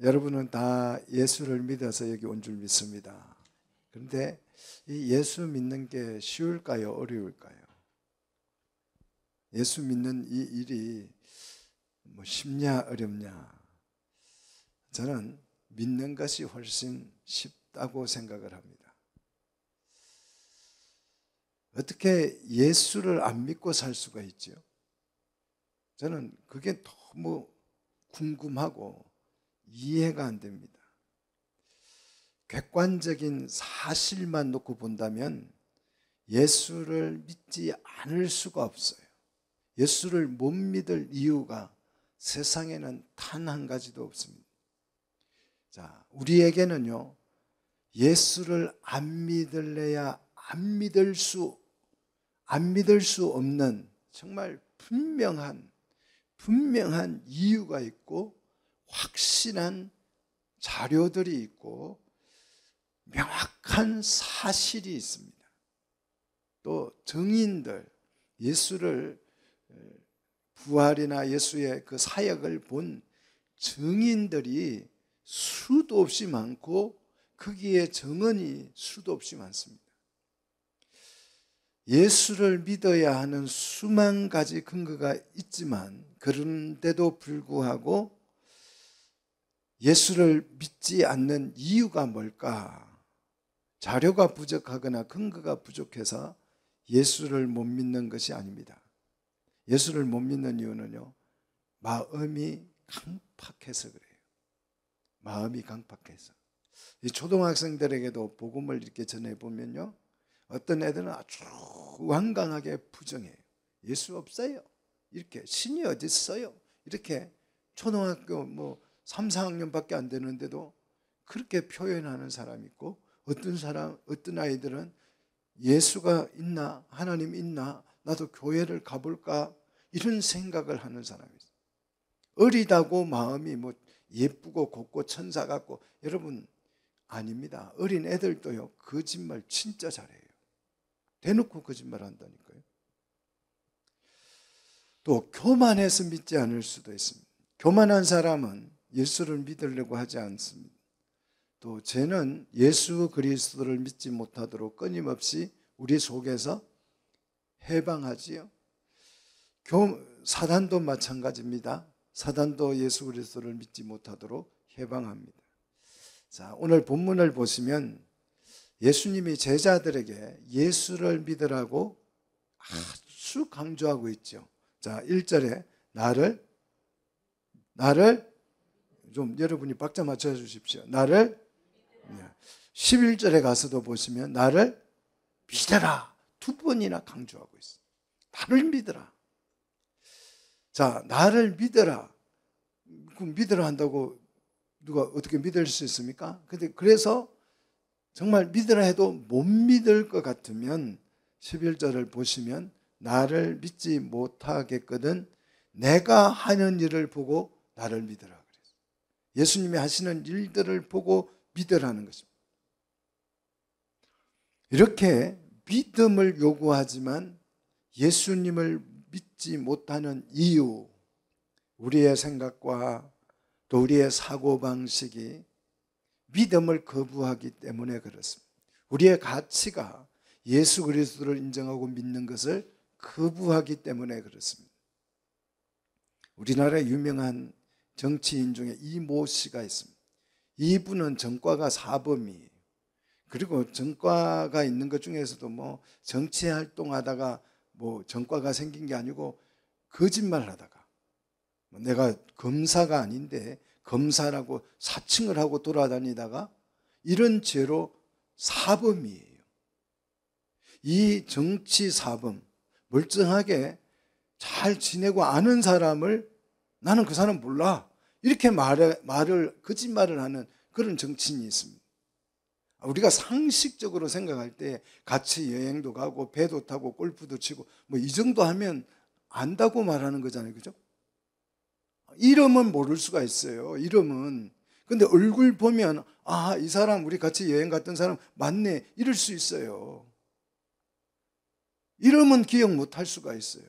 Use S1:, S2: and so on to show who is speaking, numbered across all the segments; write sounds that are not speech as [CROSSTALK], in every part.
S1: 여러분은 다 예수를 믿어서 여기 온 줄 믿습니다. 그런데 이 예수 믿는 게 쉬울까요? 어려울까요? 예수 믿는 이 일이 뭐 쉽냐 어렵냐 저는 믿는 것이 훨씬 쉽다고 생각을 합니다. 어떻게 예수를 안 믿고 살 수가 있죠 저는 그게 너무 궁금하고 이해가 안 됩니다. 객관적인 사실만 놓고 본다면 예수를 믿지 않을 수가 없어요. 예수를 못 믿을 이유가 세상에는 단 한 가지도 없습니다. 자, 우리에게는요, 예수를 안 믿을래야 안 믿을 수안 믿을 수 없는 정말 분명한 분명한 이유가 있고 확실한 자료들이 있고 명확한 사실이 있습니다. 또 증인들 예수를 부활이나 예수의 그 사역을 본 증인들이 수도 없이 많고 거기에 증언이 수도 없이 많습니다. 예수를 믿어야 하는 수만 가지 근거가 있지만 그런데도 불구하고 예수를 믿지 않는 이유가 뭘까? 자료가 부족하거나 근거가 부족해서 예수를 못 믿는 것이 아닙니다. 예수를 못 믿는 이유는요, 마음이 강팍해서 그래요. 마음이 강팍해서. 이 초등학생들에게도 복음을 이렇게 전해보면요, 어떤 애들은 아주 완강하게 부정해요. 예수 없어요. 이렇게 신이 어디 있어요? 이렇게 초등학교 뭐 3, 4학년밖에 안 되는데도 그렇게 표현하는 사람 있고 어떤 사람 어떤 아이들은 예수가 있나 하나님 있나 나도 교회를 가볼까 이런 생각을 하는 사람이 있어요. 어리다고 마음이 뭐 예쁘고 곱고 천사 같고 여러분 아닙니다. 어린 애들도요 거짓말 진짜 잘해요. 대놓고 거짓말 한다니까요. 또 교만해서 믿지 않을 수도 있습니다. 교만한 사람은 예수를 믿으려고 하지 않습니다. 또 죄는 예수 그리스도를 믿지 못하도록 끊임없이 우리 속에서 해방하지요. 사단도 마찬가지입니다. 사단도 예수 그리스도를 믿지 못하도록 해방합니다. 자, 오늘 본문을 보시면 예수님이 제자들에게 예수를 믿으라고 아주 강조하고 있죠. 자, 1절에 나를 나를 좀 여러분이 박자 맞춰 주십시오. 나를 11절에 가서도 보시면 나를 믿어라 두 번이나 강조하고 있어요. 나를 믿어라. 자, 나를 믿어라. 그럼 믿으라 한다고 누가 어떻게 믿을 수 있습니까? 근데 그래서 정말 믿으라 해도 못 믿을 것 같으면 11절을 보시면 나를 믿지 못하겠거든 내가 하는 일을 보고 나를 믿으라 그랬어 예수님이 하시는 일들을 보고 믿으라는 것입니다. 이렇게 믿음을 요구하지만 예수님을 믿지 못하는 이유, 우리의 생각과 또 우리의 사고방식이 믿음을 거부하기 때문에 그렇습니다. 우리의 가치가 예수 그리스도를 인정하고 믿는 것을 거부하기 때문에 그렇습니다. 우리나라의 유명한 정치인 중에 이모 씨가 있습니다. 이분은 정과가 사범이 그리고 정과가 있는 것 중에서도 뭐 정치 활동하다가 뭐 정과가 생긴 게 아니고 거짓말 하다가 뭐 내가 검사가 아닌데 검사라고 사칭을 하고 돌아다니다가 이런 죄로 사범이에요. 이 정치 사범, 멀쩡하게 잘 지내고 아는 사람을 나는 그 사람 몰라. 이렇게 말해, 말을, 거짓말을 하는 그런 정치인이 있습니다. 우리가 상식적으로 생각할 때 같이 여행도 가고 배도 타고 골프도 치고 뭐 이 정도 하면 안다고 말하는 거잖아요. 그죠? 이름은 모를 수가 있어요. 이름은. 근데 얼굴 보면 아, 이 사람 우리 같이 여행 갔던 사람 맞네. 이럴 수 있어요. 이름은 기억 못 할 수가 있어요.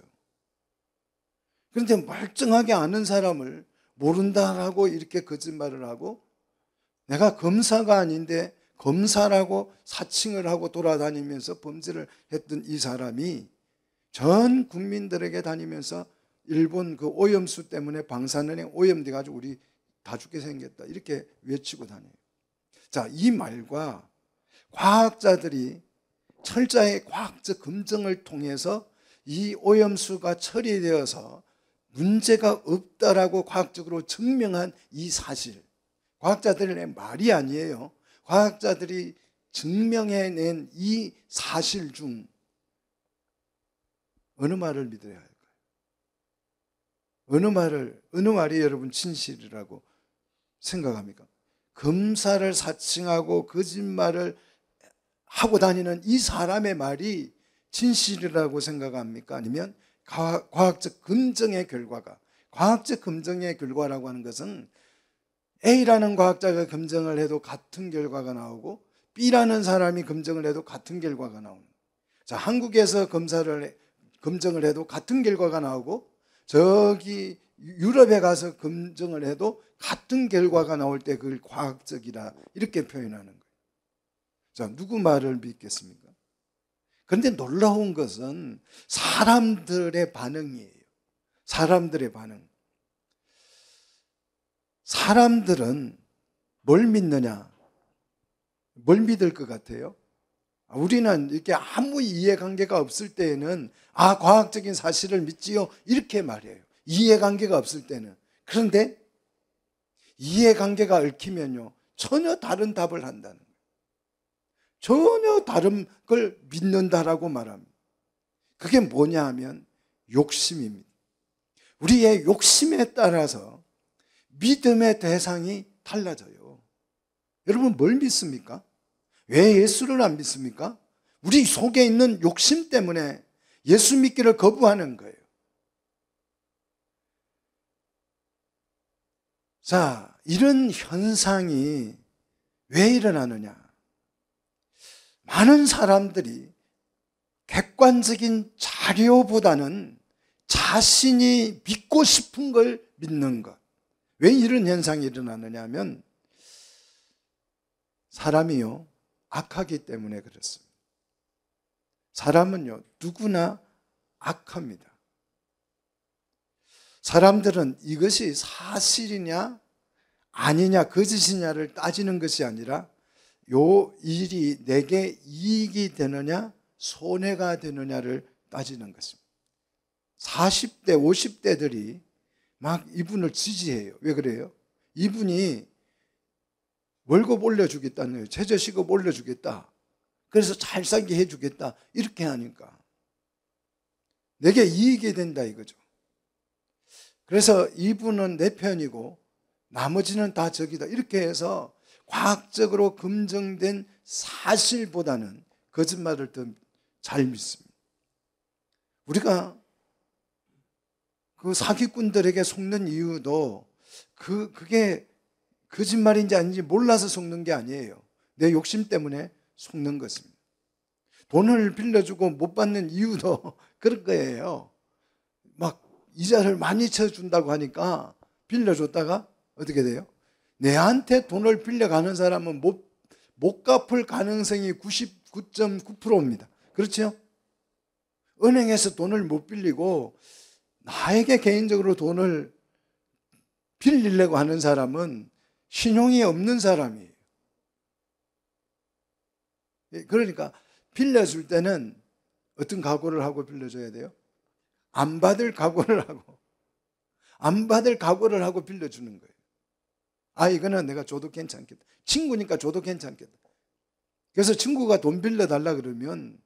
S1: 그런데 멀쩡하게 아는 사람을 모른다라고 이렇게 거짓말을 하고 내가 검사가 아닌데 검사라고 사칭을 하고 돌아다니면서 범죄를 했던 이 사람이 전 국민들에게 다니면서 일본 그 오염수 때문에 방사능에 오염돼 가지고 우리 다 죽게 생겼다. 이렇게 외치고 다녀요. 자, 이 말과 과학자들이 철저히 과학적 검증을 통해서 이 오염수가 처리되어서 문제가 없다라고 과학적으로 증명한 이 사실. 과학자들의 말이 아니에요. 과학자들이 증명해낸 이 사실 중 어느 말을 믿어야 해요? 어느 말을 어느 말이 여러분 진실이라고 생각합니까? 검사를 사칭하고 거짓말을 하고 다니는 이 사람의 말이 진실이라고 생각합니까? 아니면 과학적 검증의 결과가 과학적 검증의 결과라고 하는 것은 A라는 과학자가 검증을 해도 같은 결과가 나오고 B라는 사람이 검증을 해도 같은 결과가 나오는. 자, 한국에서 검사를 검증을 해도 같은 결과가 나오고 저기 유럽에 가서 검증을 해도 같은 결과가 나올 때 그걸 과학적이라 이렇게 표현하는 거예요. 자, 누구 말을 믿겠습니까? 그런데 놀라운 것은 사람들의 반응이에요. 사람들의 반응. 사람들은 뭘 믿느냐? 뭘 믿을 것 같아요? 아, 우리는 이렇게 아무 이해관계가 없을 때에는 아 과학적인 사실을 믿지요 이렇게 말해요. 이해관계가 없을 때는 그런데 이해관계가 얽히면요 전혀 다른 답을 한다는 거예요. 전혀 다른 걸 믿는다라고 말합니다. 그게 뭐냐 하면 욕심입니다. 우리의 욕심에 따라서 믿음의 대상이 달라져요. 여러분 뭘 믿습니까? 왜 예수를 안 믿습니까? 우리 속에 있는 욕심 때문에 예수 믿기를 거부하는 거예요. 자, 이런 현상이 왜 일어나느냐? 많은 사람들이 객관적인 자료보다는 자신이 믿고 싶은 걸 믿는 것. 왜 이런 현상이 일어나느냐 하면 사람이요. 악하기 때문에 그렇습니다. 사람은요, 누구나 악합니다. 사람들은 이것이 사실이냐, 아니냐, 거짓이냐를 따지는 것이 아니라 요 일이 내게 이익이 되느냐, 손해가 되느냐를 따지는 것입니다. 40대, 50대들이 막 이분을 지지해요. 왜 그래요? 이분이 월급 올려주겠다는 거예요. 최저시급 올려주겠다. 그래서 잘 살게 해주겠다. 이렇게 하니까. 내게 이익이 된다 이거죠. 그래서 이분은 내 편이고 나머지는 다 적이다. 이렇게 해서 과학적으로 검증된 사실보다는 거짓말을 더 잘 믿습니다. 우리가 그 사기꾼들에게 속는 이유도 그, 그게 거짓말인지 아닌지 몰라서 속는 게 아니에요. 내 욕심 때문에 속는 것입니다. 돈을 빌려주고 못 받는 이유도 [LAUGHS] 그런 거예요. 막 이자를 많이 쳐준다고 하니까 빌려줬다가 어떻게 돼요? 내한테 돈을 빌려가는 사람은 못, 못 갚을 가능성이 99.9%입니다. 그렇죠? 은행에서 돈을 못 빌리고 나에게 개인적으로 돈을 빌리려고 하는 사람은 신용이 없는 사람이에요. 예, 그러니까 빌려줄 때는 어떤 각오를 하고 빌려줘야 돼요? 안 받을 각오를 하고 안 받을 각오를 하고 빌려주는 거예요. 아 이거는 내가 줘도 괜찮겠다. 친구니까 줘도 괜찮겠다. 그래서 친구가 돈 빌려달라 그러면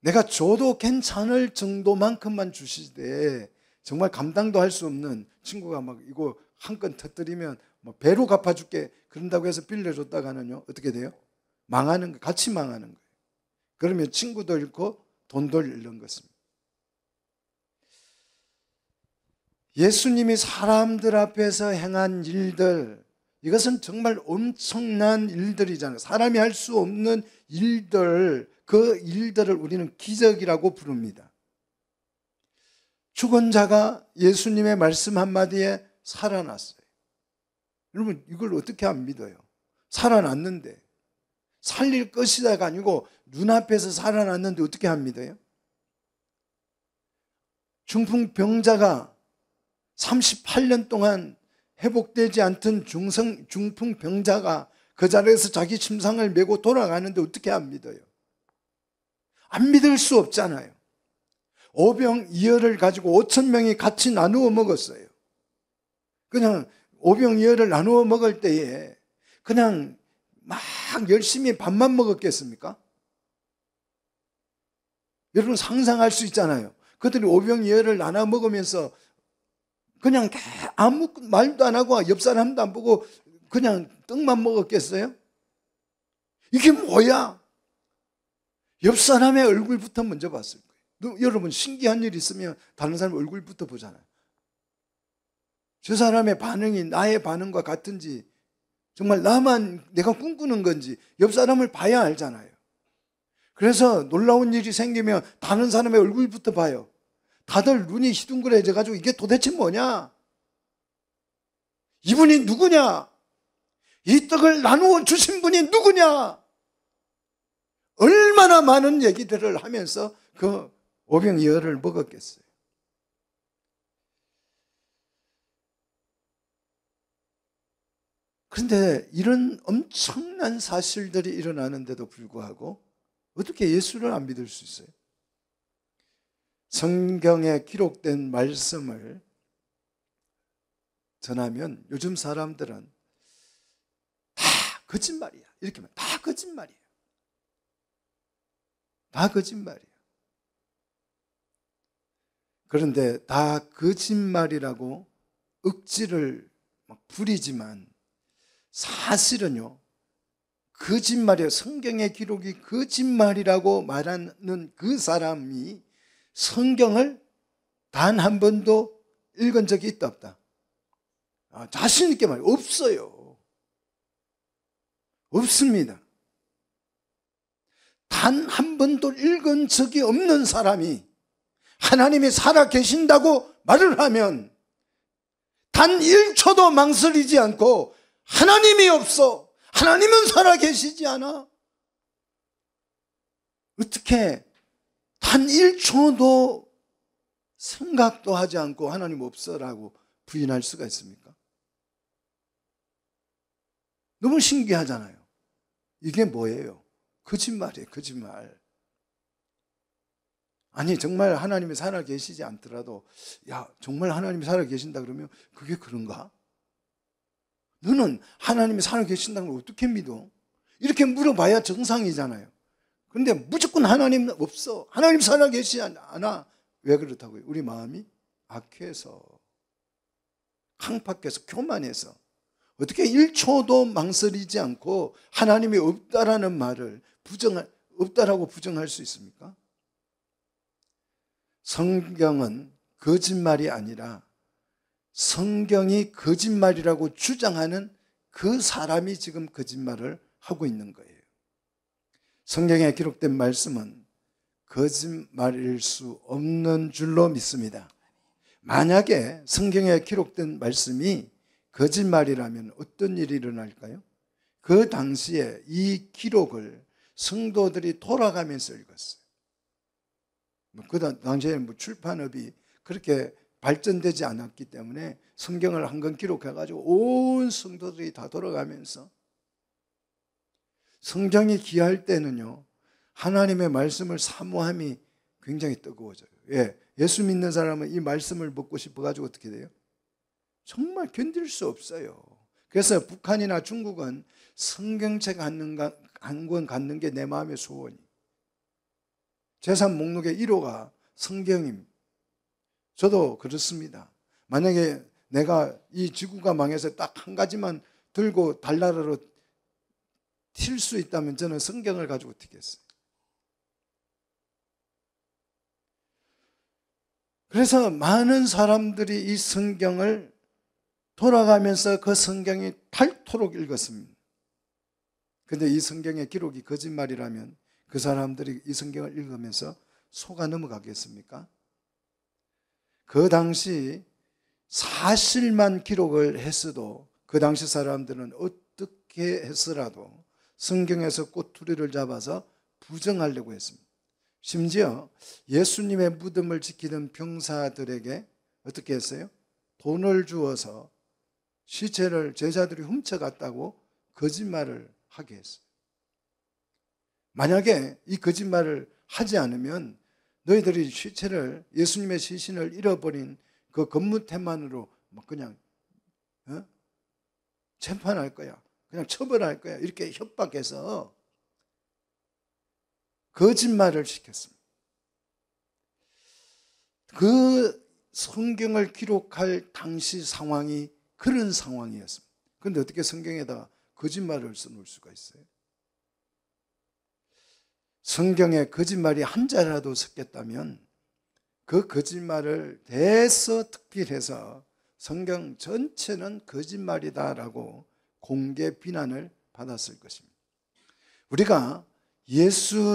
S1: 내가 줘도 괜찮을 정도만큼만 주시되 정말 감당도 할 수 없는 친구가 막 이거 한 건 터뜨리면 뭐 배로 갚아줄게 그런다고 해서 빌려줬다가는요 어떻게 돼요? 망하는 거 같이 망하는 거예요. 그러면 친구도 잃고 돈도 잃는 것입니다. 예수님이 사람들 앞에서 행한 일들 이것은 정말 엄청난 일들이잖아요. 사람이 할 수 없는 일들 그 일들을 우리는 기적이라고 부릅니다. 죽은 자가 예수님의 말씀 한마디에 살아났어요. 여러분 이걸 어떻게 안 믿어요? 살아났는데 살릴 것이다가 아니고 눈앞에서 살아났는데 어떻게 안 믿어요? 중풍병자가 38년 동안 회복되지 않던 중성, 중풍병자가 그 자리에서 자기 심상을 메고 돌아가는데 어떻게 안 믿어요? 안 믿을 수 없잖아요. 오병이어를 가지고 5천 명이 같이 나누어 먹었어요. 그냥 오병이어를 나누어 먹을 때에 그냥 막 열심히 밥만 먹었겠습니까? 여러분 상상할 수 있잖아요. 그들이 오병이어를 나눠 먹으면서 그냥 아무 말도 안 하고 옆 사람도 안 보고 그냥 떡만 먹었겠어요? 이게 뭐야? 옆 사람의 얼굴부터 먼저 봤을 거예요. 여러분 신기한 일 있으면 다른 사람 얼굴부터 보잖아요. 저 사람의 반응이 나의 반응과 같은지 정말 나만 내가 꿈꾸는 건지 옆 사람을 봐야 알잖아요. 그래서 놀라운 일이 생기면 다른 사람의 얼굴부터 봐요. 다들 눈이 시둥그레져 가지고 이게 도대체 뭐냐? 이분이 누구냐? 이 떡을 나누어 주신 분이 누구냐? 얼마나 많은 얘기들을 하면서 그 오병이어를 먹었겠어요. 그런데 이런 엄청난 사실들이 일어나는데도 불구하고 어떻게 예수를 안 믿을 수 있어요? 성경에 기록된 말씀을 전하면 요즘 사람들은 다 거짓말이야. 이렇게 말해. 다 거짓말이야. 다 거짓말이야. 그런데 다 거짓말이라고 억지를 부리지만 사실은요, 거짓말이에요. 성경의 기록이 거짓말이라고 말하는 그 사람이 성경을 단 한 번도 읽은 적이 있다 없다. 아, 자신있게 말해 없어요. 없습니다. 단 한 번도 읽은 적이 없는 사람이 하나님이 살아 계신다고 말을 하면 단 1초도 망설이지 않고 하나님이 없어. 하나님은 살아계시지 않아. 어떻게 단 1초도 생각도 하지 않고 하나님 없어라고 부인할 수가 있습니까? 너무 신기하잖아요. 이게 뭐예요? 거짓말이에요, 거짓말. 아니, 정말 하나님이 살아 계시지 않더라도, 야, 정말 하나님이 살아 계신다 그러면 그게 그런가? 너는 하나님이 살아 계신다는 걸 어떻게 믿어? 이렇게 물어봐야 정상이잖아요. 근데 무조건 하나님 없어. 하나님 살아 계시지 않아. 왜 그렇다고요? 우리 마음이 악해서, 강팍해서, 교만해서, 어떻게 1초도 망설이지 않고 하나님이 없다라는 말을 부정할, 없다라고 부정할 수 있습니까? 성경은 거짓말이 아니라 성경이 거짓말이라고 주장하는 그 사람이 지금 거짓말을 하고 있는 거예요. 성경에 기록된 말씀은 거짓말일 수 없는 줄로 믿습니다. 만약에 성경에 기록된 말씀이 거짓말이라면 어떤 일이 일어날까요? 그 당시에 이 기록을 성도들이 돌아가면서 읽었어요. 뭐 그 당시에 뭐 출판업이 그렇게 발전되지 않았기 때문에 성경을 한 권 기록해가지고 온 성도들이 다 돌아가면서 성장이기할 때는요, 하나님의 말씀을 사모함이 굉장히 뜨거워져요. 예. 예수 믿는 사람은 이 말씀을 먹고 싶어가지고 어떻게 돼요? 정말 견딜 수 없어요. 그래서 북한이나 중국은 성경책 한 권 갖는 게 내 마음의 소원이. 재산 목록의 1호가 성경입니다. 저도 그렇습니다. 만약에 내가 이 지구가 망해서 딱 한 가지만 들고 달나라로 튈 수 있다면 저는 성경을 가지고 튀겠어요. 그래서 많은 사람들이 이 성경을 돌아가면서 그 성경이 닳도록 읽었습니다. 근데 이 성경의 기록이 거짓말이라면 그 사람들이 이 성경을 읽으면서 속아 넘어가겠습니까? 그 당시 사실만 기록을 했어도 그 당시 사람들은 어떻게 했으라도 성경에서 꼬투리를 잡아서 부정하려고 했습니다. 심지어 예수님의 무덤을 지키는 병사들에게 어떻게 했어요? 돈을 주어서 시체를 제자들이 훔쳐갔다고 거짓말을 하게 했어요. 만약에 이 거짓말을 하지 않으면 너희들이 시체를 예수님의 시신을 잃어버린 그 건물태만으로 막 뭐 그냥 어? 재판할 거야. 그냥 처벌할 거야. 이렇게 협박해서 거짓말을 시켰습니다. 그 성경을 기록할 당시 상황이 그런 상황이었습니다. 그런데 어떻게 성경에다 거짓말을 써놓을 수가 있어요? 성경에 거짓말이 한자라도 섞였다면 그 거짓말을 대서 특필해서 성경 전체는 거짓말이다라고 공개 비난을 받았을 것입니다. 우리가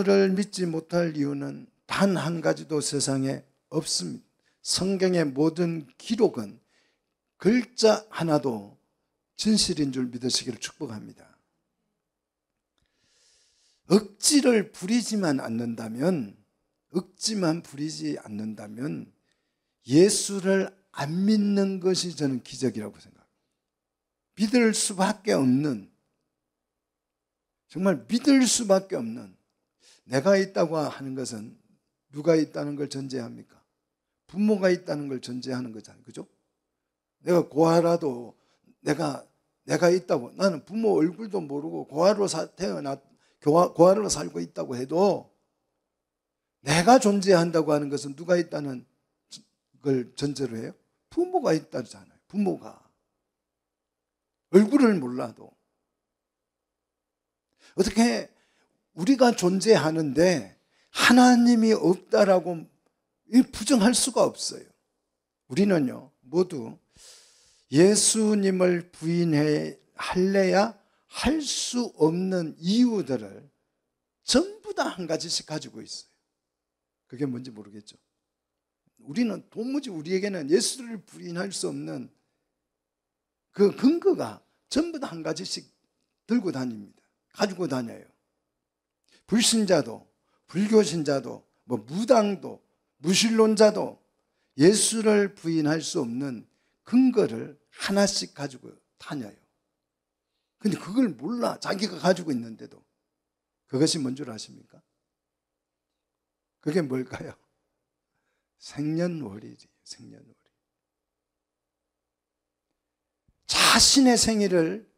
S1: 예수를 믿지 못할 이유는 단 한 가지도 세상에 없습니다. 성경의 모든 기록은 글자 하나도 진실인 줄 믿으시기를 축복합니다. 억지를 부리지만 않는다면 억지만 부리지 않는다면 예수를 안 믿는 것이 저는 기적이라고 생각합니다. 믿을 수밖에 없는 정말 믿을 수밖에 없는 내가 있다고 하는 것은 누가 있다는 걸 전제합니까? 부모가 있다는 걸 전제하는 거잖아요. 그죠? 내가 고아라도 내가 내가 있다고 나는 부모 얼굴도 모르고 고아로 태어났 고아로 살고 있다고 해도 내가 존재한다고 하는 것은 누가 있다는 걸 전제로 해요? 부모가 있다잖아요. 부모가. 얼굴을 몰라도. 어떻게 우리가 존재하는데 하나님이 없다라고 부정할 수가 없어요. 우리는요, 모두 예수님을 부인해 할래야 할수 없는 이유들을 전부 다 한 가지씩 가지고 있어요. 그게 뭔지 모르겠죠. 우리는 도무지 우리에게는 예수를 부인할 수 없는 그 근거가 전부 다 한 가지씩 들고 다닙니다. 가지고 다녀요. 불신자도, 불교신자도, 뭐 무당도, 무신론자도 예수를 부인할 수 없는 근거를 하나씩 가지고 다녀요. 근데 그걸 몰라. 자기가 가지고 있는데도. 그것이 뭔 줄 아십니까? 그게 뭘까요? [LAUGHS] 생년월일이 생년월일. 자신의 생일을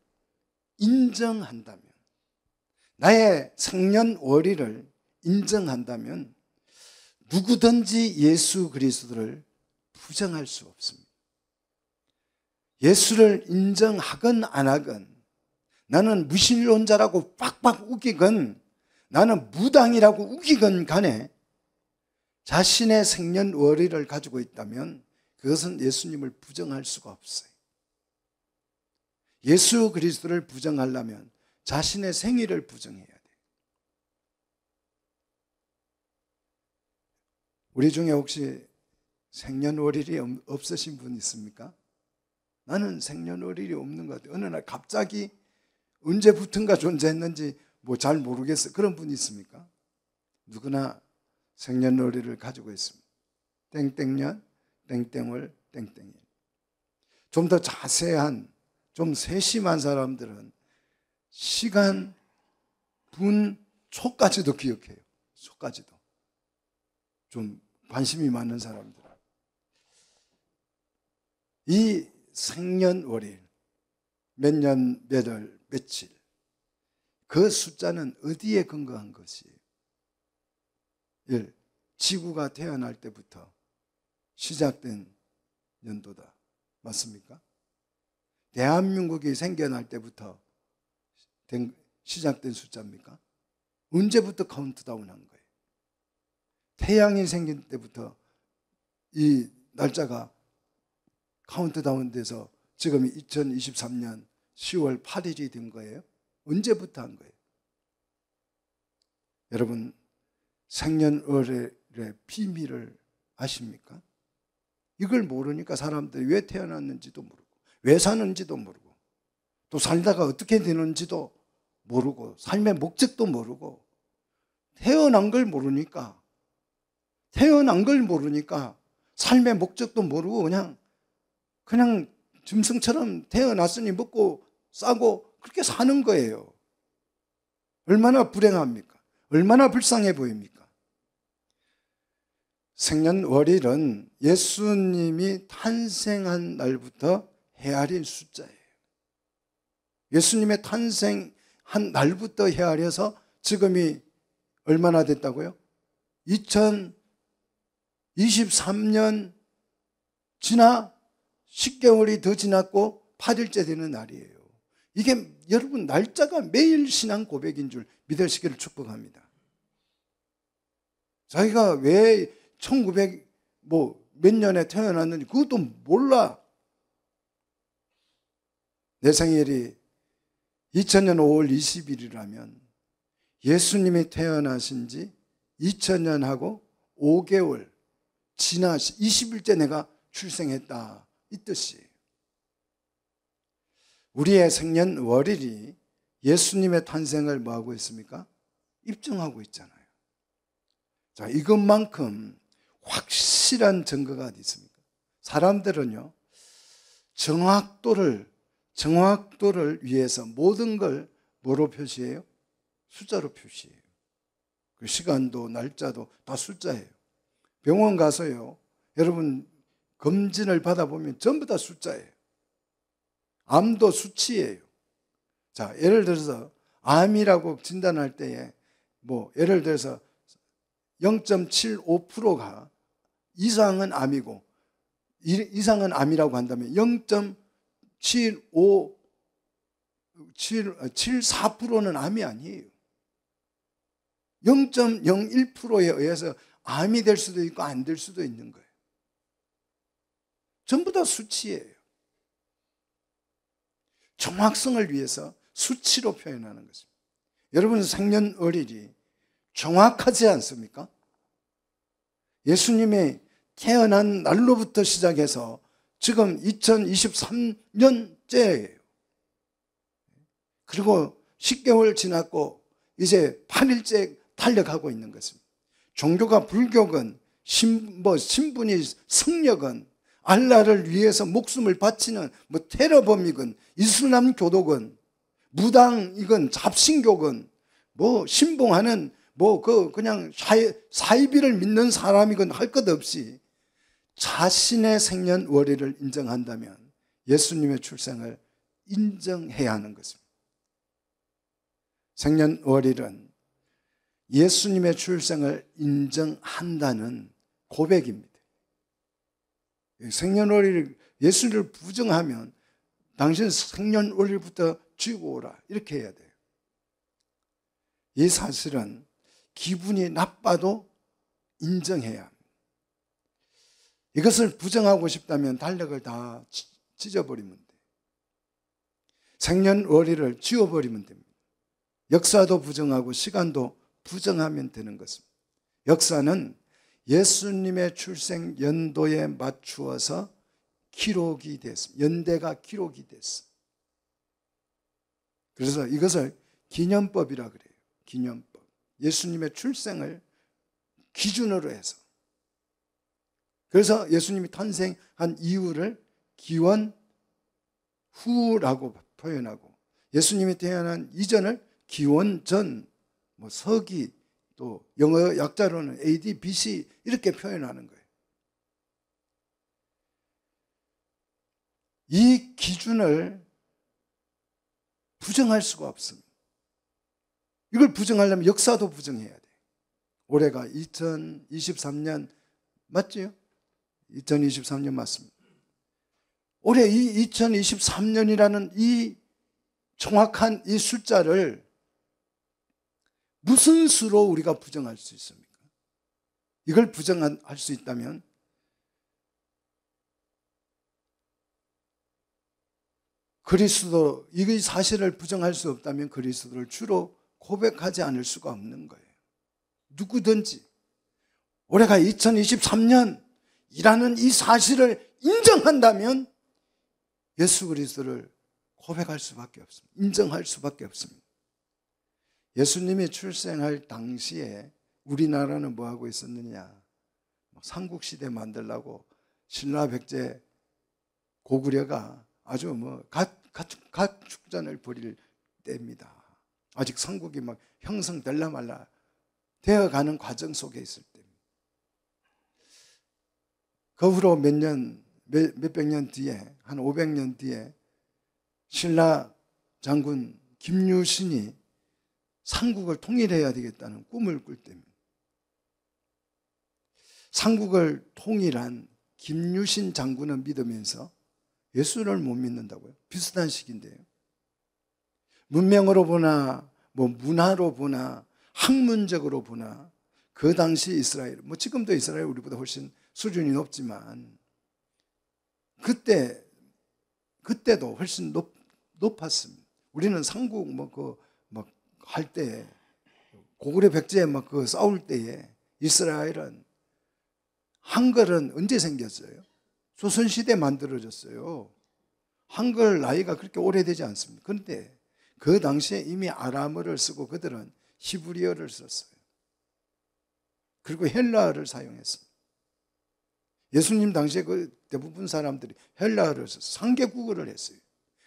S1: 인정한다면, 나의 생년월일을 인정한다면, 누구든지 예수 그리스도를 부정할 수 없습니다. 예수를 인정하건 안 하건 나는 무신론자라고 빡빡 우기건 나는 무당이라고 우기건 간에 자신의 생년월일을 가지고 있다면 그것은 예수님을 부정할 수가 없어요. 예수 그리스도를 부정하려면 자신의 생일을 부정해야 돼요. 우리 중에 혹시 생년월일이 없으신 분 있습니까? 나는 생년월일이 없는 것 같아요. 어느 날 갑자기 언제부턴가 존재했는지 뭐 잘 모르겠어 그런 분이 있습니까? 누구나 생년월일을 가지고 있습니다. 땡땡년, 땡땡월, 땡땡일. 좀 더 자세한, 좀 세심한 사람들은 시간, 분, 초까지도 기억해요. 초까지도. 좀 관심이 많은 사람들은. 이 생년월일, 몇 년, 몇 월, 며칠. 그 숫자는 어디에 근거한 것이에요? 1. 지구가 태어날 때부터 시작된 연도다. 맞습니까? 대한민국이 생겨날 때부터 된, 시작된 숫자입니까? 언제부터 카운트다운 한 거예요? 태양이 생긴 때부터 이 날짜가 카운트다운 돼서 지금 2023년 10월 8일이 된 거예요. 언제부터 한 거예요? 여러분 생년월일의 비밀을 아십니까? 이걸 모르니까 사람들이 왜 태어났는지도 모르고 왜 사는지도 모르고 또 살다가 어떻게 되는지도 모르고 삶의 목적도 모르고 태어난 걸 모르니까 태어난 걸 모르니까 삶의 목적도 모르고 그냥 그냥 짐승처럼 태어났으니 먹고 싸고 그렇게 사는 거예요. 얼마나 불행합니까? 얼마나 불쌍해 보입니까? 생년월일은 예수님이 탄생한 날부터 헤아린 숫자예요. 예수님의 탄생한 날부터 헤아려서 지금이 얼마나 됐다고요? 2023년 지나 10개월이 더 지났고 8일째 되는 날이에요. 이게 여러분 날짜가 매일 신앙 고백인 줄 믿으시기를 축복합니다. 자기가 왜 1900 뭐 몇 년에 태어났는지 그것도 몰라. 내 생일이 2000년 5월 20일이라면 예수님이 태어나신 지 2000년하고 5개월 지나 20일째 내가 출생했다. 이 뜻이에요. 우리의 생년 월일이 예수님의 탄생을 뭐하고 있습니까? 입증하고 있잖아요. 자, 이것만큼 확실한 증거가 어디 있습니까? 사람들은요, 정확도를, 정확도를 위해서 모든 걸 뭐로 표시해요? 숫자로 표시해요. 그 시간도, 날짜도 다 숫자예요. 병원 가서요, 여러분, 검진을 받아보면 전부 다 숫자예요. 암도 수치예요. 자, 예를 들어서 암이라고 진단할 때에 뭐 예를 들어서 0.75%가 이상은 암이고 이상은 암이라고 한다면 0.75 7, 74%는 암이 아니에요. 0.01%에 의해서 암이 될 수도 있고 안 될 수도 있는 거예요. 전부 다 수치예요. 정확성을 위해서 수치로 표현하는 것입니다. 여러분 생년월일이 정확하지 않습니까? 예수님의 태어난 날로부터 시작해서 지금 2023년째예요. 그리고 10개월 지났고 이제 8일째 탄력하고 있는 것입니다. 종교가 불교건 신, 뭐 신분이 성력은 알라를 위해서 목숨을 바치는 뭐 테러범이건 이슬람 교독은 무당이건 잡신교건 뭐 신봉하는 뭐 그 그냥 사이, 사이비를 믿는 사람이건 할 것 없이 자신의 생년월일을 인정한다면 예수님의 출생을 인정해야 하는 것입니다. 생년월일은 예수님의 출생을 인정한다는 고백입니다. 예, 생년월일 예수를 부정하면 당신 생년월일부터 쥐고 오라 이렇게 해야 돼요. 이 사실은 기분이 나빠도 인정해야 합니다. 이것을 부정하고 싶다면 달력을 다 찢어버리면 돼요. 생년월일을 지워버리면 됩니다. 역사도 부정하고 시간도 부정하면 되는 것입니다. 역사는 예수님의 출생 연도에 맞추어서 기록이 됐습니다. 연대가 기록이 됐어. 그래서 이것을 기념법이라 그래요. 기념법. 예수님의 출생을 기준으로 해서. 그래서 예수님이 탄생한 이유를 기원 후라고 표현하고 예수님이 태어난 이전을 기원 전, 뭐 서기, 또 영어 약자로는 AD, BC 이렇게 표현하는 거예요. 이 기준을 부정할 수가 없습니다. 이걸 부정하려면 역사도 부정해야 돼. 올해가 2023년 맞지요? 2023년 맞습니다. 올해 이 2023년이라는 이 정확한 이 숫자를 무슨 수로 우리가 부정할 수 있습니까? 이걸 부정할 수 있다면 그리스도 이 사실을 부정할 수 없다면 그리스도를 주로 고백하지 않을 수가 없는 거예요. 누구든지 올해가 2023년이라는 이 사실을 인정한다면 예수 그리스도를 고백할 수밖에 없습니다. 인정할 수밖에 없습니다. 예수님이 출생할 당시에 우리나라는 뭐 하고 있었느냐? 삼국시대 만들라고 신라 백제 고구려가 아주 뭐 가축전을 벌일 때입니다. 아직 삼국이 막 형성될라 말라 되어가는 과정 속에 있을 때입니다. 그 후로 몇 년, 몇 백 년 뒤에, 한 500년 뒤에 신라 장군 김유신이 삼국을 통일해야 되겠다는 꿈을 꿀 때입니다. 삼국을 통일한 김유신 장군은 믿으면서 예수를 못 믿는다고요. 비슷한 시기인데요. 문명으로 보나 뭐 문화로 보나 학문적으로 보나 그 당시 이스라엘 뭐 지금도 이스라엘 우리보다 훨씬 수준이 높지만 그때 그때도 훨씬 높, 높았습니다. 우리는 삼국 뭐그 할때 고구려 백제에 막그 싸울 때에 이스라엘은 한글은 언제 생겼어요? 조선시대 만들어졌어요. 한글 나이가 그렇게 오래되지 않습니다. 그런데 그 당시에 이미 아람어를 쓰고 그들은 히브리어를 썼어요. 그리고 헬라어를 사용했습니다. 예수님 당시에 그 대부분 사람들이 헬라어를 썼어 상계국어를 했어요.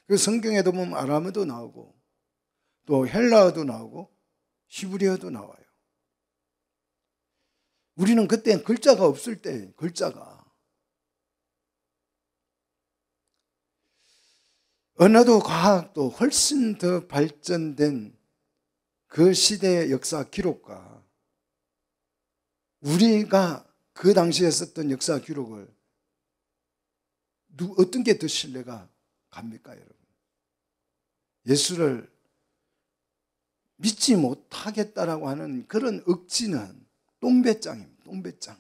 S1: 그 성경에도 보면 아람어도 나오고 또 헬라어도 나오고 히브리어도 나와요. 우리는 그때 글자가 없을 때 글자가 언어도 과학도 훨씬 더 발전된 그 시대의 역사 기록과 우리가 그 당시에 썼던 역사 기록을 어떤 게 더 신뢰가 갑니까, 여러분? 예수를 믿지 못하겠다라고 하는 그런 억지는 똥배짱입니다. 똥배짱.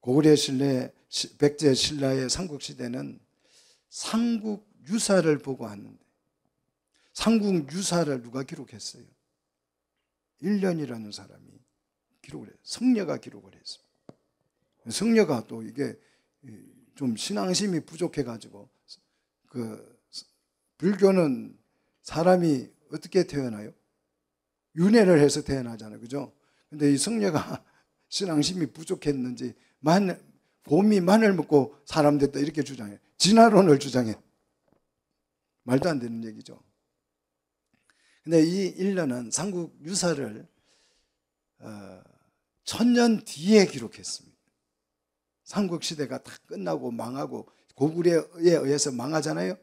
S1: 고구려 신라 백제 신라의 삼국 시대는 삼국 유사를 보고 왔는데 삼국 유사를 누가 기록했어요? 1년이라는 사람이 기록을 해요. 성녀가 기록을 했습니 성녀가 또 이게 좀 신앙심이 부족해가지고 그 불교는 사람이 어떻게 태어나요? 윤회를 해서 태어나잖아요. 그죠? 근데 이 성녀가 [LAUGHS] 신앙심이 부족했는지 만 봄이 마늘 먹고 사람 됐다 이렇게 주장해. 진화론을 주장해. 말도 안 되는 얘기죠. 근데 이 일러는 삼국 유사를 어, 천년 뒤에 기록했습니다. 삼국 시대가 다 끝나고 망하고 고구려에 의해서 망하잖아요.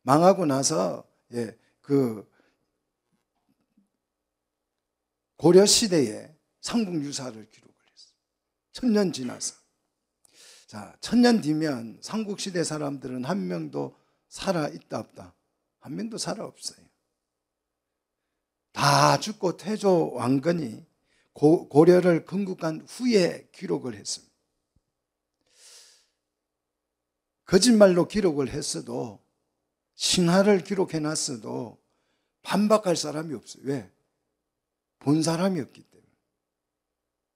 S1: 망하고 나서 예, 그 고려 시대에 삼국유사를 기록을 했어요. 천년 지나서. 자, 천년 뒤면 삼국 시대 사람들은 한 명도 살아 있다 없다. 한 명도 살아 없어요. 다 죽고 태조 왕건이 고, 고려를 건국한 후에 기록을 했습니다. 거짓말로 기록을 했어도 신화를 기록해놨어도 반박할 사람이 없어요. 왜? 본 사람이 없기 때문에.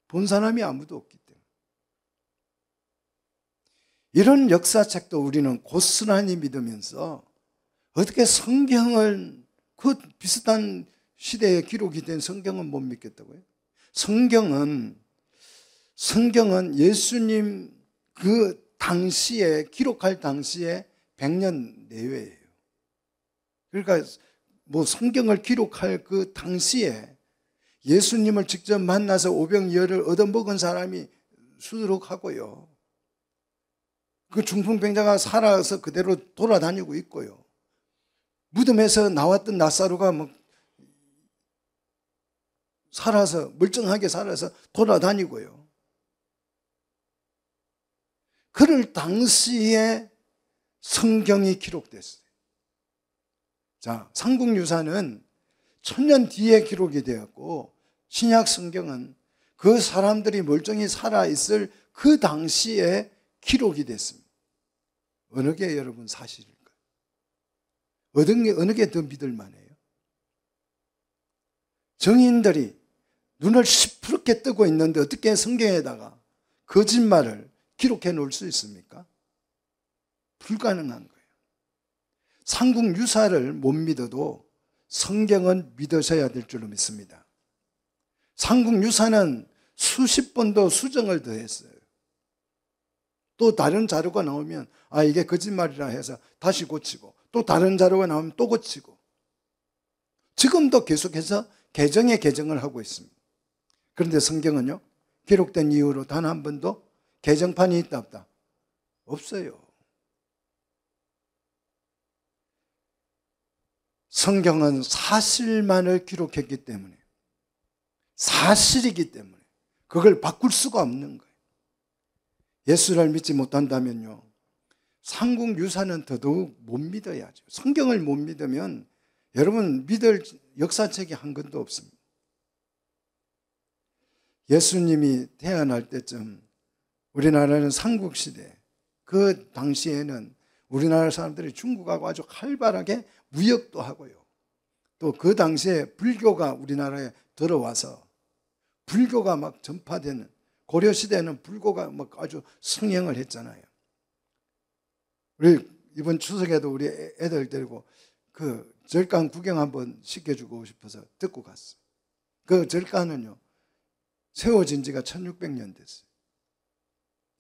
S1: 본 사람이 아무도 없기 때문에. 이런 역사책도 우리는 고스란히 믿으면서 어떻게 성경을 그 비슷한 시대에 기록이 된 성경은 못 믿겠다고요? 성경은 성경은 예수님 그 당시에 기록할 당시에 100년 내외에 그러니까 뭐 성경을 기록할 그 당시에 예수님을 직접 만나서 오병이어를 얻어먹은 사람이 수두룩하고요. 그 중풍병자가 살아서 그대로 돌아다니고 있고요. 무덤에서 나왔던 나사로가 막 살아서 멀쩡하게 살아서 돌아다니고요. 그럴 당시에 성경이 기록됐어요. 자, 삼국유사는 천년 뒤에 기록이 되었고 신약 성경은 그 사람들이 멀쩡히 살아있을 그 당시에 기록이 됐습니다. 어느 게 여러분 사실일까요? 어느 게, 어느 게 더 믿을만해요? 정인들이 눈을 시푸렇게 뜨고 있는데 어떻게 성경에다가 거짓말을 기록해 놓을 수 있습니까? 불가능한 거예요. 상국 유사를 못 믿어도 성경은 믿으셔야 될 줄로 믿습니다. 상국 유사는 수십 번도 수정을 더했어요. 또 다른 자료가 나오면 아 이게 거짓말이라 해서 다시 고치고 또 다른 자료가 나오면 또 고치고 지금도 계속해서 개정에 개정을 하고 있습니다. 그런데 성경은요 기록된 이후로 단 한 번도 개정판이 있다 없다 없어요. 성경은 사실만을 기록했기 때문에 사실이기 때문에 그걸 바꿀 수가 없는 거예요. 예수를 믿지 못한다면요. 상국 유사는 더더욱 못 믿어야죠. 성경을 못 믿으면 여러분 믿을 역사책이 한 건도 없습니다. 예수님이 태어날 때쯤 우리나라는 삼국시대 그 당시에는 우리나라 사람들이 중국하고 아주 활발하게 무역도 하고요. 또 그 당시에 불교가 우리나라에 들어와서 불교가 막 전파되는 고려 시대에는 불교가 막 아주 성행을 했잖아요. 우리 이번 추석에도 우리 애들 데리고 그 절간 구경 한번 시켜주고 싶어서 듣고 갔어. 요그 절간은요 세워진 지가 1600년 됐어요.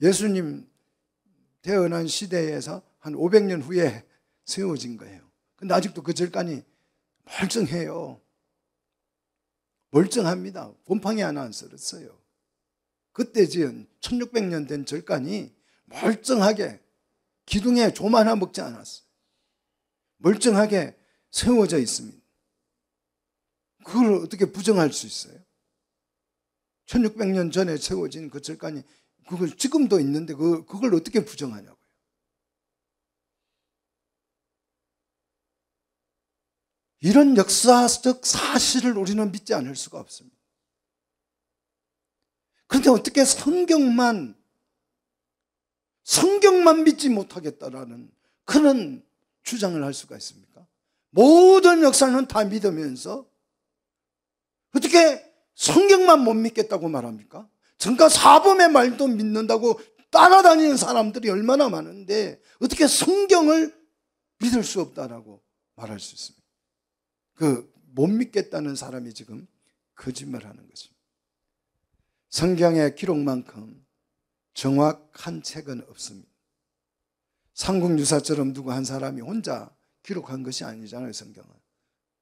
S1: 예수님 태어난 시대에서 한 500년 후에 세워진 거예요. 근데 아직도 그 절간이 멀쩡해요. 멀쩡합니다. 곰팡이 하나 안 썰었어요. 그때 지은 1600년 된 절간이 멀쩡하게 기둥에 좀 하나 먹지 않았어요. 멀쩡하게 세워져 있습니다. 그걸 어떻게 부정할 수 있어요? 1600년 전에 세워진 그 절간이 그걸 지금도 있는데 그, 그걸 어떻게 부정하냐고. 이런 역사적 사실을 우리는 믿지 않을 수가 없습니다. 그런데 어떻게 성경만, 성경만 믿지 못하겠다라는 그런 주장을 할 수가 있습니까? 모든 역사는 다 믿으면서 어떻게 성경만 못 믿겠다고 말합니까? 전가 사범의 말도 믿는다고 따라다니는 사람들이 얼마나 많은데 어떻게 성경을 믿을 수 없다라고 말할 수 있습니까? 그못 믿겠다는 사람이 지금 거짓말하는 것입니다. 성경의 기록만큼 정확한 책은 없습니다. 상국유사처럼 누구 한 사람이 혼자 기록한 것이 아니잖아요, 성경은.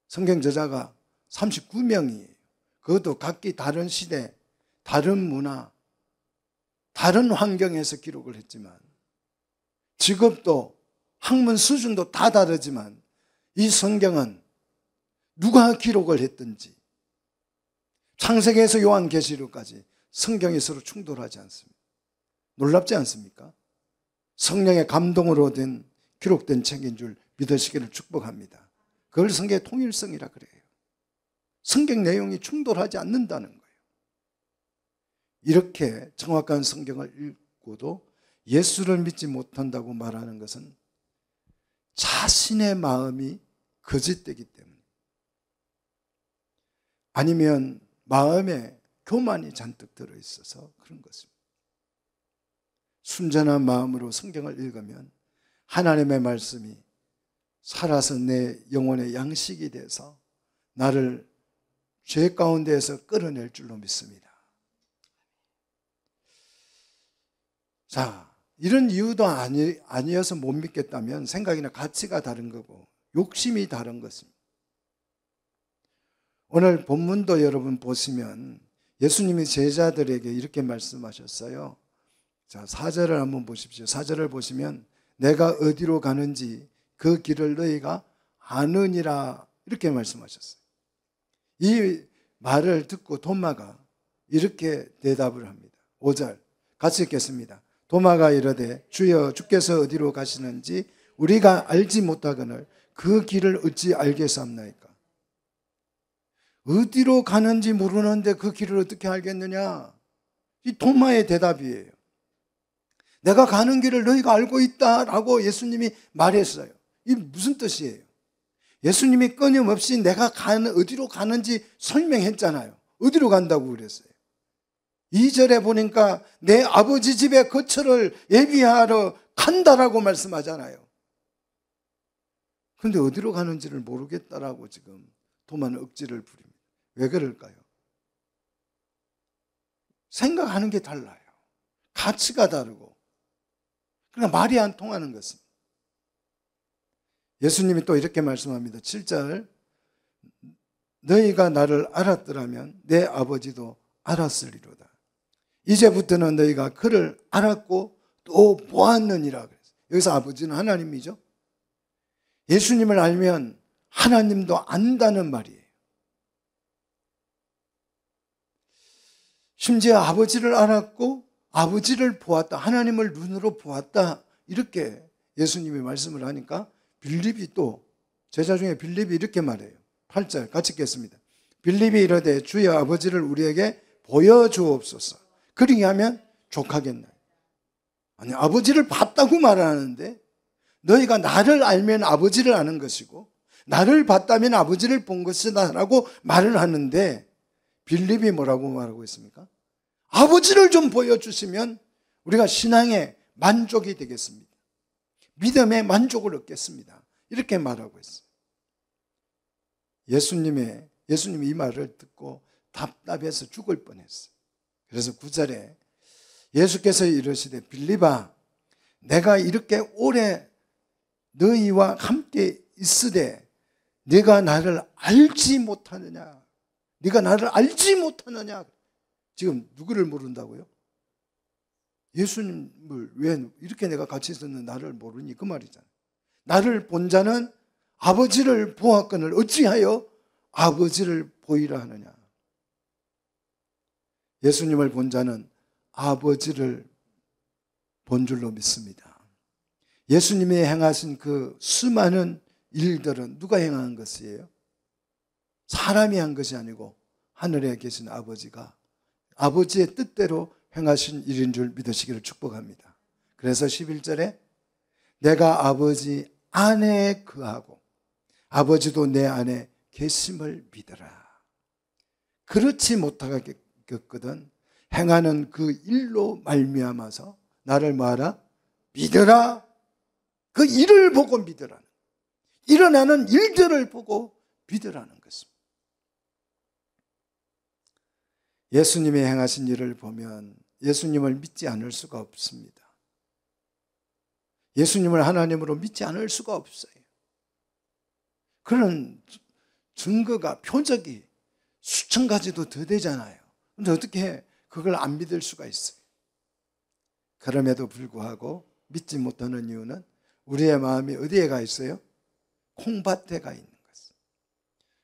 S1: 성경 저자가 3 9명이 그것도 각기 다른 시대, 다른 문화, 다른 환경에서 기록을 했지만, 직업도, 학문 수준도 다 다르지만, 이 성경은 누가 기록을 했든지 창세기에서 요한계시록까지 성경이 서로 충돌하지 않습니다. 놀랍지 않습니까? 성령의 감동으로 된 기록된 책인 줄 믿으시기를 축복합니다. 그걸 성경의 통일성이라 그래요. 성경 내용이 충돌하지 않는다는 거예요. 이렇게 정확한 성경을 읽고도 예수를 믿지 못한다고 말하는 것은 자신의 마음이 거짓되기 때문에 아니면 마음에 교만이 잔뜩 들어 있어서 그런 것입니다. 순전한 마음으로 성경을 읽으면 하나님의 말씀이 살아서 내 영혼의 양식이 돼서 나를 죄 가운데에서 끌어낼 줄로 믿습니다. 자, 이런 이유도 아니, 아니어서 못 믿겠다면 생각이나 가치가 다른 거고 욕심이 다른 것입니다. 오늘 본문도 여러분 보시면 예수님이 제자들에게 이렇게 말씀하셨어요. 자, 4절을 한번 보십시오. 사절을 보시면 내가 어디로 가는지 그 길을 너희가 아느니라 이렇게 말씀하셨어요. 이 말을 듣고 도마가 이렇게 대답을 합니다. 5절 같이 읽겠습니다. 도마가 이르되 주여 주께서 어디로 가시는지 우리가 알지 못하거늘 그 길을 어찌 알겠사옵나이까 어디로 가는지 모르는데 그 길을 어떻게 알겠느냐? 이 도마의 대답이에요. 내가 가는 길을 너희가 알고 있다라고 예수님이 말했어요. 이 무슨 뜻이에요? 예수님이 끊임없이 내가 가는 어디로 가는지 설명했잖아요. 어디로 간다고 그랬어요. 2절에 보니까 내 아버지 집에 거처를 예비하러 간다라고 말씀하잖아요. 근데 어디로 가는지를 모르겠다라고 지금 도마는 억지를 부립니다. 왜 그럴까요? 생각하는 게 달라요. 가치가 다르고. 그러니까 말이 안 통하는 것은. 예수님이 또 이렇게 말씀합니다. 7절. 너희가 나를 알았더라면 내 아버지도 알았으리로다. 이제부터는 너희가 그를 알았고 또 보았느니라 여기서 아버지는 하나님이죠. 예수님을 알면 하나님도 안다는 말이에요. 심지어 아버지를 알았고 아버지를 보았다. 하나님을 눈으로 보았다. 이렇게 예수님이 말씀을 하니까 빌립이 또 제자 중에 빌립이 이렇게 말해요. 8절 같이 읽겠습니다. 빌립이 이러되 주여 아버지를 우리에게 보여주옵소서. 그리하면 족하겠나요? 아니 아버지를 봤다고 말하는데 너희가 나를 알면 아버지를 아는 것이고 나를 봤다면 아버지를 본 것이다라고 말을 하는데 빌립이 뭐라고 말하고 있습니까? 아버지를 좀 보여주시면 우리가 신앙의 만족이 되겠습니다. 믿음의 만족을 얻겠습니다. 이렇게 말하고 있어요. 예수님의, 예수님이 이 말을 듣고 답답해서 죽을 뻔했어요. 그래서 9절에 그 예수께서 이르시되 빌리바 내가 이렇게 오래 너희와 함께 있으되 네가 나를 알지 못하느냐 네가 나를 알지 못하느냐 지금 누구를 모른다고요? 예수님을 왜 이렇게 내가 같이 있었는 나를 모르니 그 말이잖아요. 나를 본 자는 아버지를 보았건을 어찌하여 아버지를 보이라 하느냐. 예수님을 본 자는 아버지를 본 줄로 믿습니다. 예수님이 행하신 그 수많은 일들은 누가 행한 것이에요? 사람이 한 것이 아니고 하늘에 계신 아버지가 아버지의 뜻대로 행하신 일인 줄 믿으시기를 축복합니다. 그래서 11절에 내가 아버지 안에 그하고 아버지도 내 안에 계심을 믿어라. 그렇지 못하겠거든 행하는 그 일로 말미암아서 나를 말아 믿어라. 그 일을 보고 믿으라 일어나는 일들을 보고 믿으라는 것입니다. 예수님이 행하신 일을 보면 예수님을 믿지 않을 수가 없습니다. 예수님을 하나님으로 믿지 않을 수가 없어요. 그런 증거가 표적이 수천 가지도 더 되잖아요. 그런데 어떻게 그걸 안 믿을 수가 있어요? 그럼에도 불구하고 믿지 못하는 이유는 우리의 마음이 어디에 가 있어요? 콩밭에 가 있는 것입니다.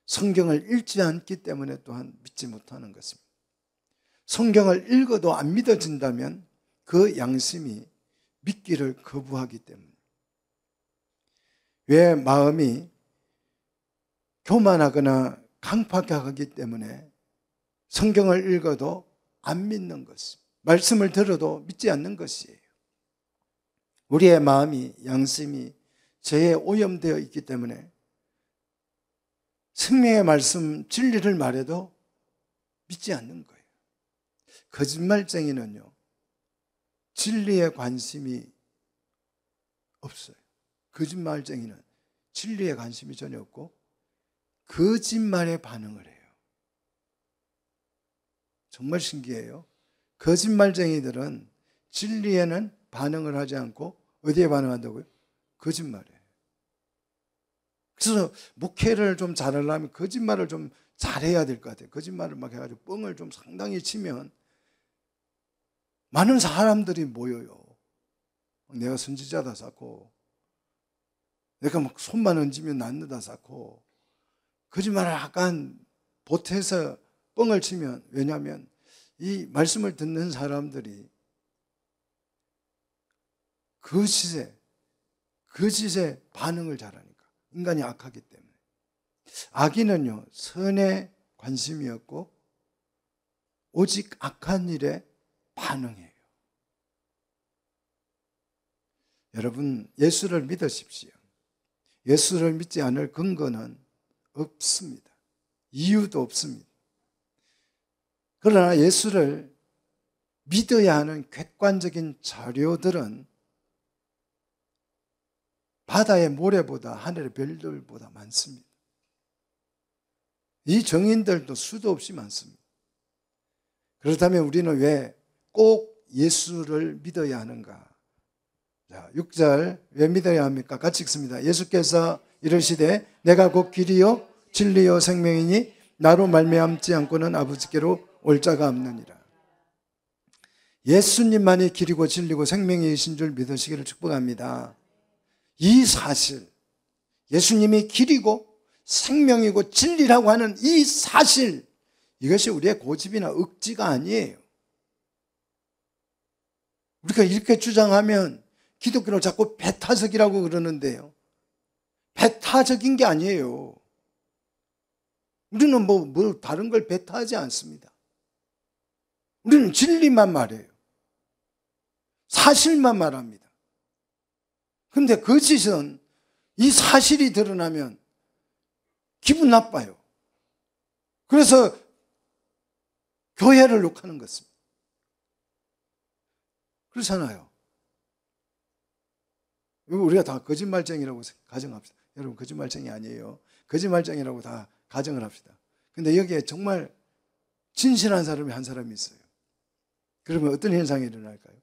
S1: 성경을 읽지 않기 때문에 또한 믿지 못하는 것입니다. 성경을 읽어도 안 믿어진다면 그 양심이 믿기를 거부하기 때문에. 왜 마음이 교만하거나 강팍하기 때문에 성경을 읽어도 안 믿는 것이 말씀을 들어도 믿지 않는 것이에요. 우리의 마음이, 양심이 죄에 오염되어 있기 때문에 생명의 말씀, 진리를 말해도 믿지 않는 거예요. 거짓말쟁이는요, 진리에 관심이 없어요. 거짓말쟁이는 진리에 관심이 전혀 없고, 거짓말에 반응을 해요. 정말 신기해요. 거짓말쟁이들은 진리에는 반응을 하지 않고 어디에 반응한다고요? 거짓말에. 그래서 목회를 좀 잘하려면 거짓말을 좀 잘해야 될 것 같아요. 거짓말을 막 해가지고 뻥을 좀 상당히 치면 많은 사람들이 모여요. 내가 선지자다 자고 내가 막 손만 얹으면 낫는다 자고 거짓말을 약간 보태서 뻥을 치면 왜냐하면 이 말씀을 듣는 사람들이 거짓에 그 거짓에 그 반응을 잘하니까 인간이 악하기 때문에 악인은요 선에 관심이 없고 오직 악한 일에 반응이에요. 여러분, 예수를 믿으십시오. 예수를 믿지 않을 근거는 없습니다. 이유도 없습니다. 그러나 예수를 믿어야 하는 객관적인 자료들은 바다의 모래보다 하늘의 별들보다 많습니다. 이 정인들도 수도 없이 많습니다. 그렇다면 우리는 왜꼭 예수를 믿어야 하는가? 자, 6절 왜 믿어야 합니까? 같이 읽습니다. 예수께서 이르시되 내가 곧 길이요 진리요 생명이니 나로 말미암지 않고는 아버지께로 올 자가 없느니라. 예수님만이 길이고 진리고 생명이신 줄 믿으시기를 축복합니다. 이 사실, 예수님이 길이고 생명이고 진리라고 하는 이 사실, 이것이 우리의 고집이나 억지가 아니에요. 우리가 이렇게 주장하면 기독교를 자꾸 배타적이라고 그러는데요. 배타적인 게 아니에요. 우리는 뭐, 뭐 다른 걸 배타하지 않습니다. 우리는 진리만 말해요. 사실만 말합니다. 그런데 거짓은 그 이 사실이 드러나면 기분 나빠요. 그래서 교회를 욕하는 것입니다. 그렇잖아요. 우리가 다 거짓말쟁이라고 가정합시다. 여러분 거짓말쟁이 아니에요. 거짓말쟁이라고 다 가정을 합시다. 근데 여기에 정말 진실한 사람이 한 사람이 있어요. 그러면 어떤 현상이 일어날까요?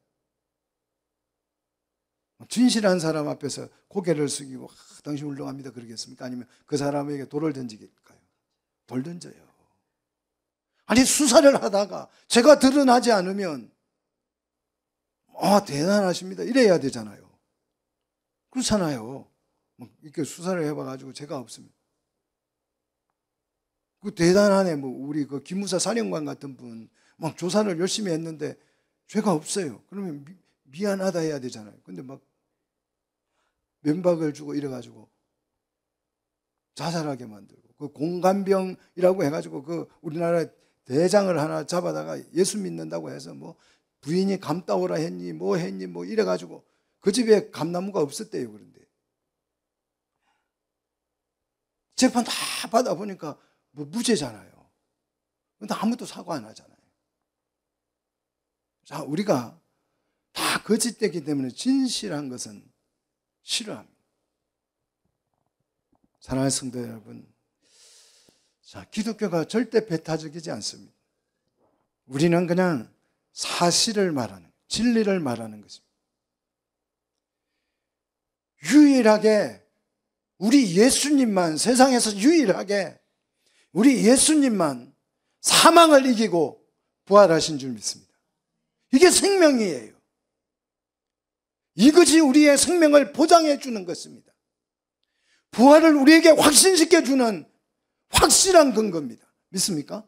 S1: 뭐 진실한 사람 앞에서 고개를 숙이고 아, 당신 훌륭합니다 그러겠습니까? 아니면 그 사람에게 돌을 던지겠까요? 돌 던져요. 아니 수사를 하다가 제가 드러나지 않으면 아, 대단하십니다. 이래야 되잖아요. 그렇잖아요. 뭐 이렇게 수사를 해봐가지고 제가 없습니다. 그 대단하네, 뭐, 우리 그 기무사 사령관 같은 분, 막 뭐 조사를 열심히 했는데 죄가 없어요. 그러면 미, 미안하다 해야 되잖아요. 근데 막 면박을 주고 이래가지고 자살하게 만들고, 그 공감병이라고 해가지고 그 우리나라 대장을 하나 잡아다가 예수 믿는다고 해서 뭐 부인이 감 따오라 했니 뭐 했니 뭐 이래가지고 그 집에 감나무가 없었대요 그런데 재판 다 받아보니까 뭐 무죄잖아요 근데 아무도 사과 안 하잖아요 자 우리가 다 거짓되기 그 때문에 진실한 것은 싫어합니다 사랑하는 성도 여러분 자 기독교가 절대 배타적이지 않습니다 우리는 그냥 사실을 말하는, 진리를 말하는 것입니다. 유일하게 우리 예수님만 세상에서 유일하게 우리 예수님만 사망을 이기고 부활하신 줄 믿습니다. 이게 생명이에요. 이것이 우리의 생명을 보장해 주는 것입니다. 부활을 우리에게 확신시켜 주는 확실한 근거입니다. 믿습니까?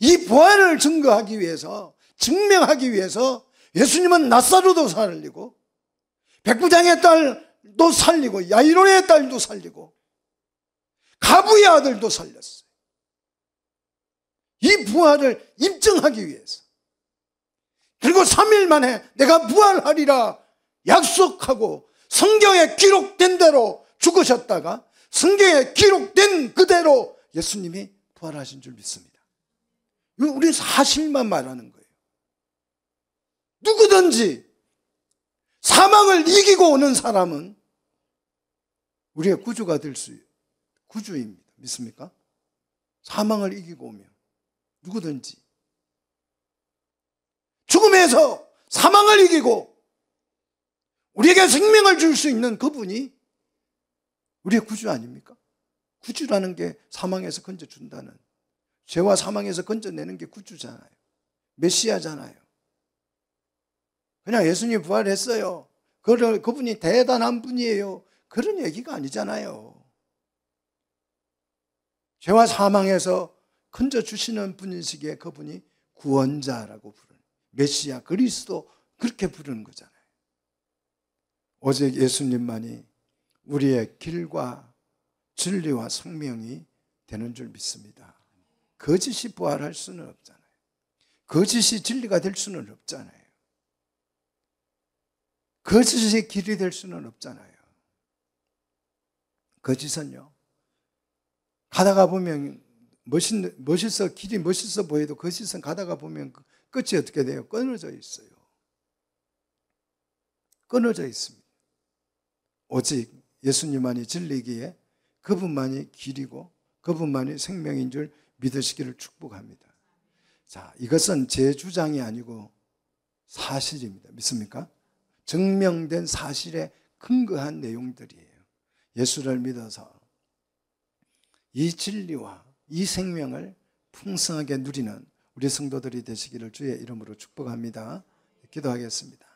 S1: 이 부활을 증거하기 위해서 증명하기 위해서 예수님은 낫사로도 살리고 백부장의 딸도 살리고 야이로의 딸도 살리고 가부의 아들도 살렸어요. 이 부활을 입증하기 위해서 그리고 3일 만에 내가 부활하리라 약속하고 성경에 기록된 대로 죽으셨다가 성경에 기록된 그대로 예수님이 부활하신 줄 믿습니다. 우리 사실만 말하는 거예요. 누구든지 사망을 이기고 오는 사람은 우리의 구주가 될 수, 구주입니다. 믿습니까? 사망을 이기고 오면 누구든지 죽음에서 사망을 이기고 우리에게 생명을 줄 수 있는 그분이 우리의 구주 아닙니까? 구주라는 게 사망에서 건져준다는 죄와 사망에서 건져내는 게 구주잖아요. 메시아잖아요. 그냥 예수님 부활했어요. 그분이 대단한 분이에요. 그런 얘기가 아니잖아요. 죄와 사망에서 건져 주시는 분이시기에 그분이 구원자라고 부르는 메시아 그리스도 그렇게 부르는 거잖아요. 오직 예수님만이 우리의 길과 진리와 생명이 되는 줄 믿습니다. 거짓이 부활할 수는 없잖아요. 거짓이 진리가 될 수는 없잖아요. 거짓이 길이 될 수는 없잖아요. 거짓은요. 가다가 보면 멋있, 멋있어 길이 멋있어 보여도 거짓은 가다가 보면 그 끝이 어떻게 돼요? 끊어져 있어요. 끊어져 있습니다. 오직 예수님만이 진리기에 그분만이 길이고 그분만이 생명인 줄 믿으시기를 축복합니다. 자, 이것은 제 주장이 아니고 사실입니다. 믿습니까? 증명된 사실에 근거한 내용들이에요. 예수를 믿어서 이 진리와 이 생명을 풍성하게 누리는 우리 성도들이 되시기를 주의 이름으로 축복합니다. 기도하겠습니다.